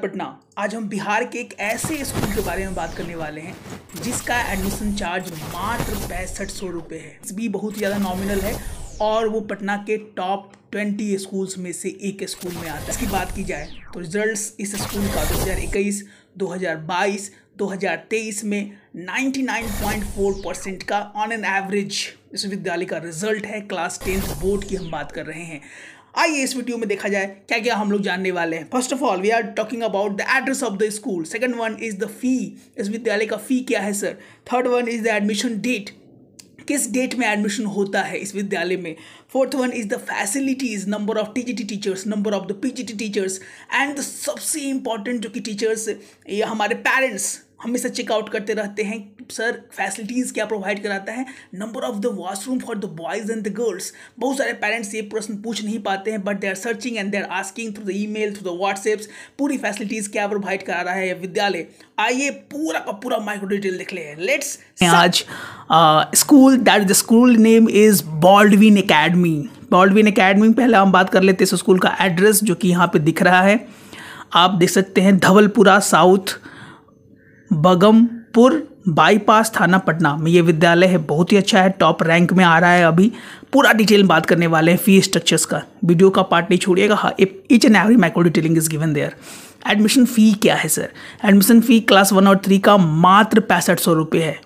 पटना आज हम बिहार के एक ऐसे स्कूल के बारे में बात करने वाले हैं जिसका एडमिशन चार्ज मात्र पैंसठ सौ रुपये है भी बहुत ज़्यादा नॉमिनल है और वो पटना के टॉप ट्वेंटी स्कूल्स में से एक स्कूल में आता है इसकी बात की जाए तो रिजल्ट्स इस स्कूल का दो हज़ार 2023 में फोर परसेंट का ऑन एन एवरेज इस विद्यालय का रिजल्ट है क्लास टेंथ बोर्ड की हम बात कर रहे हैं आइए इस वीडियो में देखा जाए क्या क्या हम लोग जानने वाले हैं first of all we are talking about the address of the school second one is the fee इस विद्यालय का फी क्या है sir third one is the admission date किस डेट में एडमिशन होता है इस विद्यालय में fourth one is the facilities number of TGT teachers number of the PGT teachers and सबसे इंपॉर्टेंट जो कि टीचर्स या हमारे पेरेंट्स हमेशा चेकआउट करते रहते हैं सर फैसिलिटीज़ क्या प्रोवाइड कराता है number of the washroom for the boys and the girls बहुत सारे पेरेंट्स ये प्रश्न पूछ नहीं पाते हैं but they are searching and they are asking through the email through the WhatsApps पूरी फैसिलिटीज़ क्या प्रोवाइड करा रहा है विद्यालय आइए पूरा का पूरा माइक्रो डिटेल देख ले लेट्स आज school that the school name is Baldwin academy Baldwin academy पहले हम बात कर लेते हैं इस स्कूल का एड्रेस जो कि यहाँ पे दिख रहा है आप देख सकते हैं धवलपुरा साउथ बगमपुर बाईपास थाना पटना में ये विद्यालय है बहुत ही अच्छा है टॉप रैंक में आ रहा है अभी पूरा डिटेल बात करने वाले हैं फी स्ट्रक्चर्स का वीडियो का पार्ट नहीं छोड़िएगा हाँ each and every micro detailing is given there admission fee क्या है sir admission fee class one और थ्री का मात्र पैंसठ सौ रुपये है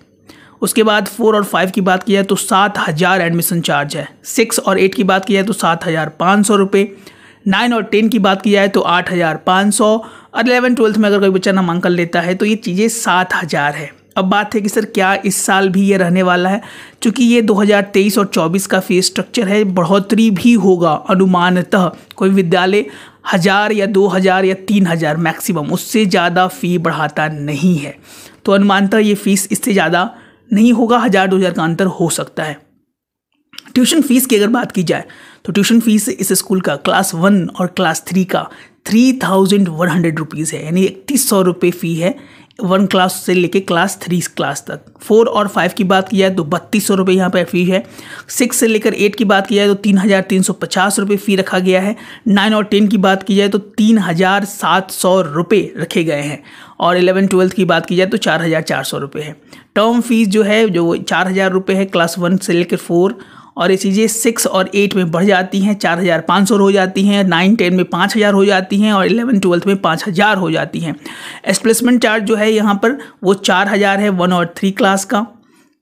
उसके बाद फोर और फाइव की बात की जाए तो सात हज़ार एडमिशन चार्ज है सिक्स और एट की बात की जाए तो सात हज़ार पाँच सौ रुपये नाइन और टेन की बात की जाए तो आठ हज़ार पाँच सौ और इलेवन ट्वेल्थ में अगर कोई बच्चा नामांकन लेता है तो ये चीज़ें सात हज़ार है अब बात है कि सर क्या इस साल भी ये रहने वाला है क्योंकि ये 2023 और 24 का फीस स्ट्रक्चर है बढ़ोतरी भी होगा अनुमानतः कोई विद्यालय हज़ार या दो हज़ार या तीन हज़ार मैक्सिमम उससे ज़्यादा फ़ी बढ़ाता नहीं है तो अनुमानतः ये फ़ीस इससे ज़्यादा नहीं होगा हज़ार दो हज़ार का अंतर हो सकता है ट्यूशन फीस की अगर बात की जाए तो ट्यूशन फीस इस स्कूल का क्लास वन और क्लास थ्री का three thousand one hundred rupees है यानी इकतीस सौ रुपये फ़ी है वन क्लास से लेके क्लास थ्री क्लास तक फोर और फाइव की बात की जाए तो बत्तीस सौ रुपये यहाँ पर फ़ी है सिक्स से लेकर एट की बात की जाए तो तीन हज़ार तीन सौ पचास रुपये फ़ी रखा गया है नाइन और टेन की बात की जाए तो तीन हज़ार सात सौ रुपये रखे गए हैं और इलेवन ट्वेल्थ की बात की जाए तो चार हज़ार चार सौ रुपये है टर्म फीस जो है जो चार हज़ार रुपये है क्लास वन से लेकर फोर और ये चीज़ें सिक्स और एट में बढ़ जाती हैं चार हज़ार पाँच सौ हो जाती हैं नाइन टेन में पाँच हज़ार हो जाती हैं और इलेवन ट्वेल्थ में पाँच हज़ार हो जाती हैं एक्सप्लेसमेंट चार्ज जो है यहाँ पर वो चार हज़ार है वन और थ्री क्लास का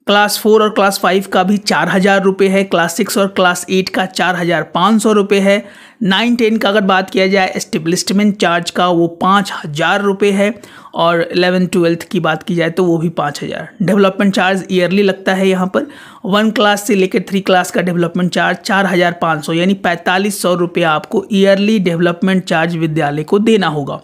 क्लास फोर और क्लास फाइव का भी चार हज़ार रुपये है क्लास सिक्स और क्लास एट का चार हज़ार पाँच सौ रुपये है नाइन टेन का अगर बात किया जाए एस्टेब्लिशमेंट चार्ज का वो पाँच हज़ार रुपये है और एलेवन ट्वेल्थ की बात की जाए तो वो भी पाँच हज़ार डेवलपमेंट चार्ज ईयरली लगता है यहाँ पर वन क्लास से लेकर थ्री क्लास का डेवलपमेंट चार्ज चार हज़ार पाँच सौ यानी पैंतालीस सौ रुपये आपको ईयरली डेवलपमेंट चार्ज विद्यालय को देना होगा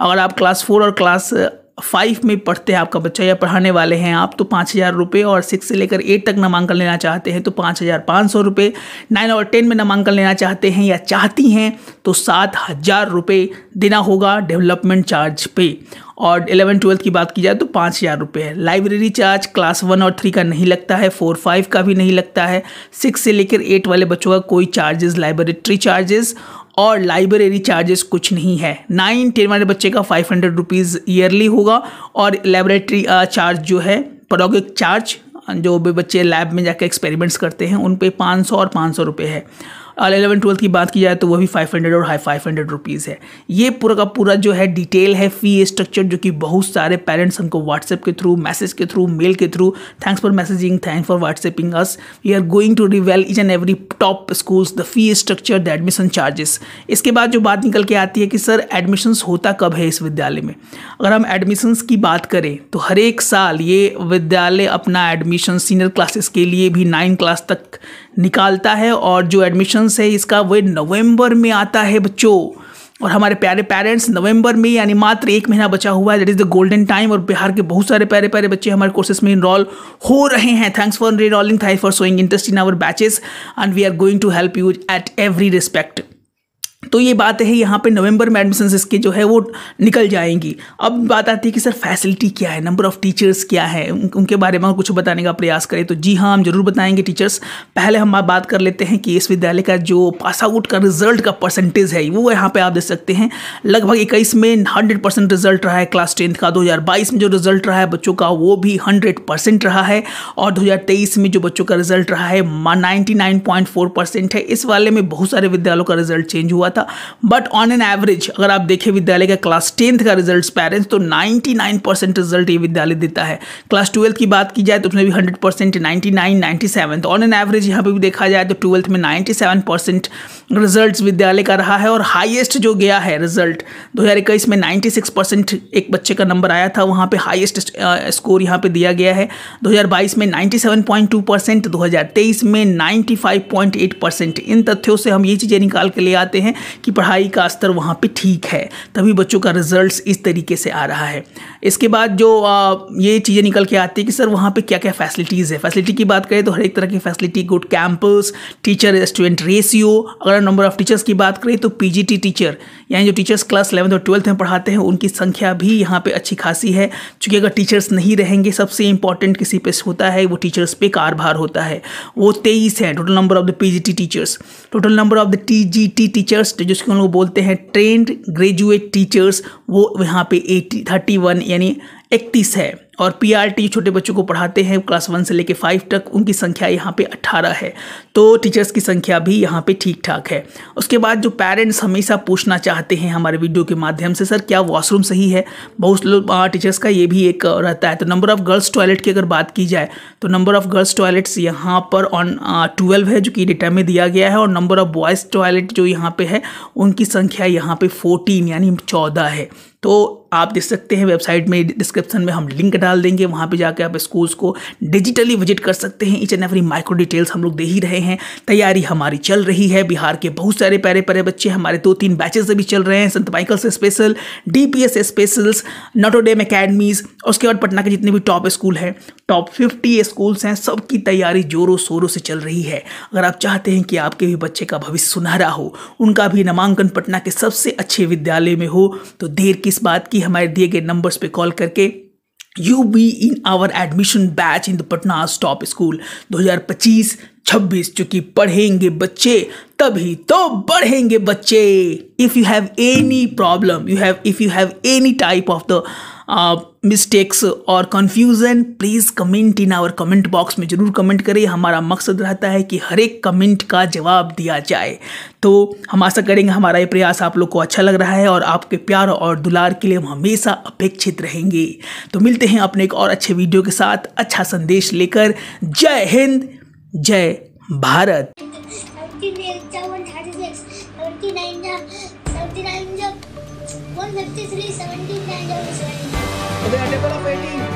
अगर आप क्लास फोर और क्लास फाइव में पढ़ते हैं आपका बच्चा या पढ़ाने वाले हैं आप तो पाँच हज़ार रुपये और सिक्स से लेकर एट तक नामांकन लेना चाहते हैं तो पाँच हज़ार पाँच सौ रुपये नाइन और टेन में नामांकन लेना चाहते हैं या चाहती हैं तो सात हज़ार रुपये देना होगा डेवलपमेंट चार्ज पे और एलेवन ट्वेल्थ की बात की जाए तो पाँच हज़ार रुपये है लाइब्रेरी चार्ज क्लास वन और थ्री का नहीं लगता है फोर फाइव का भी नहीं लगता है सिक्स से लेकर एट वाले बच्चों का कोई चार्जेस लाइब्रेटरी चार्जेस और लाइब्रेरी चार्जेस कुछ नहीं है नाइन टेन वाले बच्चे का फाइव हंड्रेड रुपीज़ ईयरली होगा और लेबोरेटरी चार्ज जो है प्रोगिक चार्ज जो भी बच्चे लैब में जाकर एक्सपेरिमेंट्स करते हैं उन पे पाँच सौ और पाँच सौ रुपये है और एलेवन ट्वेल्थ की बात की जाए तो वो भी फाइव हंड्रेड और हाई फाइव हंड्रेड रुपीज़ है ये पूरा का पूरा जो है डिटेल है फ़ी स्ट्रक्चर जो कि बहुत सारे पेरेंट्स हमको व्हाट्सएप के थ्रू मैसेज के थ्रू मेल के through thanks for messaging thanks for WhatsApping us we are going to reveal each and every top schools the fee structure the admission charges इसके बाद जो बात निकल के आती है कि सर एडमिशन्स होता कब है इस विद्यालय में अगर हम एडमिशन्स की बात करें तो हर एक साल ये विद्यालय अपना एडमिशन सीनियर क्लासेस के लिए भी नाइन क्लास तक निकालता है और जो एडमिशन सेशंस है इसका वे नवंबर में आता है बच्चों और हमारे प्यारे पेरेंट्स नवंबर में यानी मात्र एक महीना बचा हुआ है that is the golden time और बिहार के बहुत सारे प्यारे प्यारे बच्चे हमारे कोर्सेस में इनरोल हो रहे हैं thanks for enrolling thank for showing interest in our batches and we are going to help you at every respect तो ये बात है यहाँ पे नवंबर में एडमिशन इसके जो है वो निकल जाएंगी अब बात आती है कि सर फैसिलिटी क्या है नंबर ऑफ़ टीचर्स क्या है उनके बारे में कुछ बताने का प्रयास करें तो जी हाँ हम जरूर बताएंगे टीचर्स पहले हम बात कर लेते हैं कि इस विद्यालय का जो पास आउट का रिजल्ट का परसेंटेज है वो यहाँ पर आप देख सकते हैं लगभग इक्कीस में हंड्रेड परसेंट रिजल्ट रहा है क्लास टेंथ का दो में जो रिजल्ट रहा है बच्चों का वो भी हंड्रेड परसेंट रहा है और दो में जो बच्चों का रिजल्ट रहा है फोर परसेंट है इस वाले में बहुत सारे विद्यालयों का रिजल्ट चेंज हुआ था था बट ऑन एन एवरेज अगर आप देखें विद्यालय का क्लास टेंथ का रिजल्ट पेरेंट्स तो 99 परसेंट रिजल्ट ये विद्यालय देता है क्लास ट्वेल्थ की बात की जाए तो उसमें भी 100 परसेंट नाइन्टी तो ऑन एन एवरेज यहाँ पर भी देखा जाए तो ट्वेल्थ में 97 परसेंट रिजल्ट विद्यालय का रहा है और हाइएस्ट जो गया है रिजल्ट दो में 96 परसेंट एक बच्चे का नंबर आया था वहाँ पर हाइएस्ट स्कोर यहाँ पर दिया गया है दो में 97.2 परसेंट दो में 95.8 परसेंट इन तथ्यों से हम ये चीज़ें निकाल के ले आते हैं कि पढ़ाई का स्तर वहाँ पे ठीक है तभी बच्चों का रिजल्ट्स इस तरीके से आ रहा है इसके बाद जो आ, ये चीज़ें निकल के आती है कि सर वहाँ पे क्या क्या फैसिलिटीज़ है फैसिलिटी की बात करें तो हर एक तरह की facility good campus teacher student ratio अगर नंबर ऑफ़ टीचर्स की बात करें तो पी टीचर यानी जो टीचर्स क्लास इलेवंथ और ट्वेल्थ में पढ़ाते हैं उनकी संख्या भी यहाँ पर अच्छी खासी है चूँकि अगर टीचर्स नहीं रहेंगे सबसे इंपॉर्टेंट किसी पे होता है वो टीचर्स पे कारभार होता है वो तेईस है total number of the P teachers total number of the T teachers तो जिसको हम लोग बोलते हैं ट्रेंड ग्रेजुएट टीचर्स वो यहाँ पे एटी थर्टी वन यानी इकतीस है और पीआरटी छोटे बच्चों को पढ़ाते हैं क्लास वन से लेकर फाइव तक उनकी संख्या यहाँ पे अट्ठारह है तो टीचर्स की संख्या भी यहाँ पे ठीक ठाक है उसके बाद जो पेरेंट्स हमेशा पूछना चाहते हैं हमारे वीडियो के माध्यम से सर क्या वॉशरूम सही है बहुत लोग टीचर्स हाँ, का ये भी एक रहता है तो नंबर ऑफ़ गर्ल्स टॉयलेट की अगर बात की जाए तो नंबर ऑफ़ गर्ल्स टॉयलेट्स यहाँ पर ऑन ट्वेल्व है जो कि डेटा में दिया गया है और नंबर ऑफ़ बॉयज़ टॉयलेट जो यहाँ पर है उनकी संख्या यहाँ पर फोर्टीन यानी चौदह है तो आप देख सकते हैं वेबसाइट में डिस्क्रिप्शन में हम लिंक डाल देंगे वहाँ पर जाकर आप स्कूल्स को डिजिटली विजिट कर सकते हैं each and every micro details हम लोग दे ही रहे हैं तैयारी हमारी चल रही है बिहार के बहुत सारे प्यारे प्यारे बच्चे हमारे दो तीन बैचेस अभी चल रहे हैं संत माइकल से special D P S specials Notre Dame academies उसके बाद पटना के जितने भी टॉप स्कूल हैं टॉप फिफ्टी स्कूल्स हैं सबकी तैयारी जोरों शोरों से चल रही है अगर आप चाहते हैं कि आपके भी बच्चे का भविष्य सुनहरा हो उनका भी नामांकन पटना के सबसे अच्छे विद्यालय में हो तो देर किस बात की हमारे दिए गए नंबर्स पर कॉल करके you be in our admission batch in the Patna top school 2025 26 चूंकि पढ़ेंगे बच्चे तभी तो बढ़ेंगे बच्चे if you have any problem you have if you have any type of the mistakes और confusion please comment in our comment box में ज़रूर कमेंट करें हमारा मकसद रहता है कि हर एक कमेंट का जवाब दिया जाए तो हम आशा करेंगे हमारा ये प्रयास आप लोग को अच्छा लग रहा है और आपके प्यार और दुलार के लिए हम हमेशा अपेक्षित रहेंगे तो मिलते हैं अपने एक और अच्छे वीडियो के साथ अच्छा संदेश लेकर जय हिंद जय Bharat One fifty three nine They are developing